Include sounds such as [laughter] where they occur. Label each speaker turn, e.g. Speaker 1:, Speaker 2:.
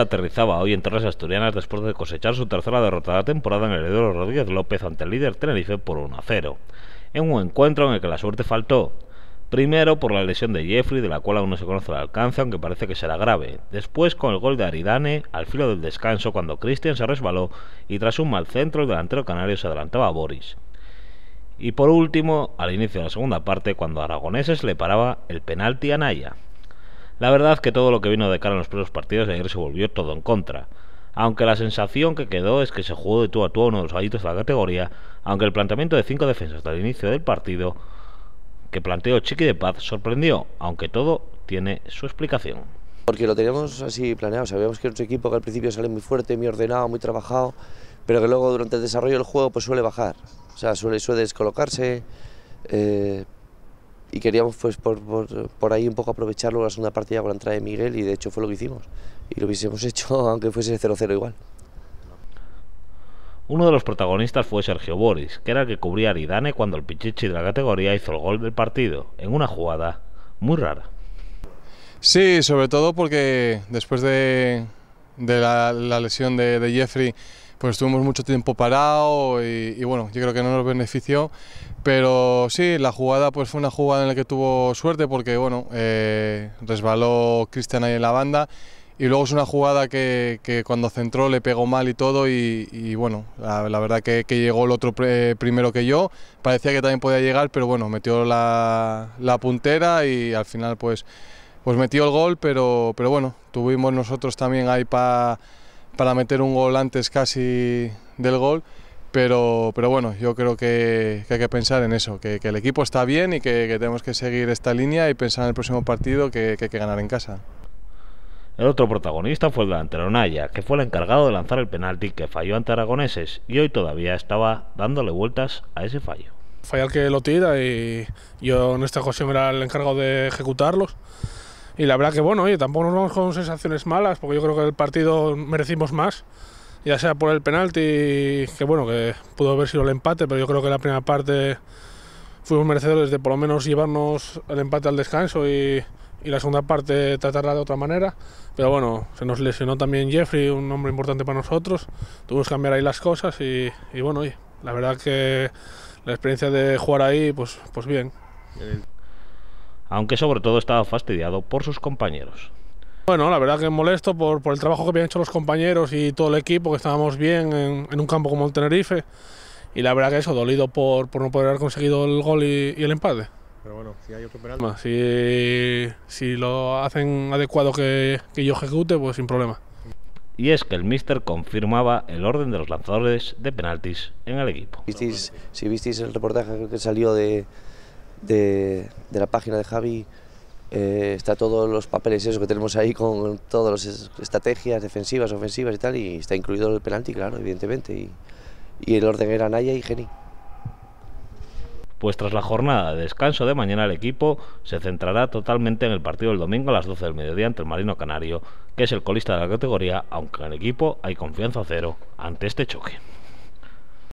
Speaker 1: aterrizaba hoy en Torres asturianas después de cosechar su tercera derrota de la temporada en el heredero Rodríguez López ante el líder Tenerife por 1 a 0, en un encuentro en el que la suerte faltó. Primero por la lesión de Jeffrey, de la cual aún no se conoce el alcance, aunque parece que será grave. Después con el gol de Aridane al filo del descanso cuando Cristian se resbaló y tras un mal centro el delantero canario se adelantaba a Boris. Y por último, al inicio de la segunda parte, cuando Aragoneses le paraba el penalti a Naya. La verdad que todo lo que vino de cara en los primeros partidos de ayer se volvió todo en contra. Aunque la sensación que quedó es que se jugó de tú a tú a uno de los gallitos de la categoría, aunque el planteamiento de cinco defensas el inicio del partido que planteó Chiqui de Paz sorprendió, aunque todo tiene su explicación.
Speaker 2: Porque lo teníamos así planeado, sabíamos que era un equipo que al principio sale muy fuerte, muy ordenado, muy trabajado, pero que luego durante el desarrollo del juego pues suele bajar, o sea, suele, descolocarse. Eh, y queríamos pues por, ahí un poco aprovecharlo la segunda partida con la entrada de Miguel y de hecho fue lo que hicimos y lo hubiésemos [laughs] hecho aunque fuese 0-0 igual.
Speaker 1: Uno de los protagonistas fue Sergio Boris, que era el que cubría a Aridane cuando el pichichi de la categoría
Speaker 3: hizo el gol del partido, en una jugada muy rara. Sí, sobre todo porque después de, la, lesión de Jeffrey pues estuvimos mucho tiempo parado y, bueno, yo creo que no nos benefició, pero sí, la jugada pues fue una jugada en la que tuvo suerte porque bueno, eh, resbaló Cristian ahí en la banda y luego es una jugada que, cuando centró le pegó mal y todo y, bueno, la, verdad que, llegó el otro primero que yo, parecía que también podía llegar, pero bueno, metió la, puntera y al final pues, pues metió el gol, pero, pero bueno, tuvimos nosotros también ahí para para meter un gol antes casi del gol. Pero, pero bueno, yo creo que, hay que pensar en eso, que, el equipo está bien y que, que, tenemos que seguir esta línea y pensar en el próximo partido que, hay que ganar en casa.
Speaker 1: El otro protagonista fue el delantero Naya, que fue el encargado de lanzar el penalti que falló ante Aragoneses y hoy todavía estaba dándole vueltas a ese fallo.
Speaker 4: Falla que lo tira y yo en esta ocasión era el encargado de ejecutarlos. Y la verdad que bueno, oye, tampoco nos vamos con sensaciones malas, porque yo creo que el partido merecimos más, ya sea por el penalti, que bueno, que pudo haber sido el empate, pero yo creo que la primera parte fuimos merecedores de por lo menos llevarnos el empate al descanso y, y la segunda parte tratarla de otra manera. Pero bueno, se nos lesionó también Jeffrey, un hombre importante para nosotros, tuvimos que cambiar ahí las cosas y, y bueno, oye, la verdad que la experiencia de jugar ahí, pues, pues bien
Speaker 1: aunque sobre todo estaba fastidiado por sus compañeros.
Speaker 4: Bueno, la verdad que molesto por, por, el trabajo que habían hecho los compañeros y todo el equipo, que estábamos bien en, un campo como el Tenerife. Y la verdad que eso, dolido por, por no poder haber conseguido el gol y, el empate. Pero bueno, si hay otro penalti. Si, si lo hacen adecuado que, que yo ejecute, pues sin problema.
Speaker 1: Y es que el Mister confirmaba el orden de los
Speaker 2: lanzadores de penaltis en el equipo. ¿Visteis, si visteis el reportaje que salió de, de, la página de Javi eh, está todos los papeles eso que tenemos ahí con todas las estrategias defensivas, ofensivas y tal, y está incluido el penalti, claro, evidentemente, y, y el orden era Naya y Geni.
Speaker 1: Pues tras la jornada de descanso de mañana el equipo se centrará totalmente en el partido del domingo a las 12 del mediodía ante el Marino Canario, que es el colista de la categoría, aunque en el equipo hay confianza cero ante este choque.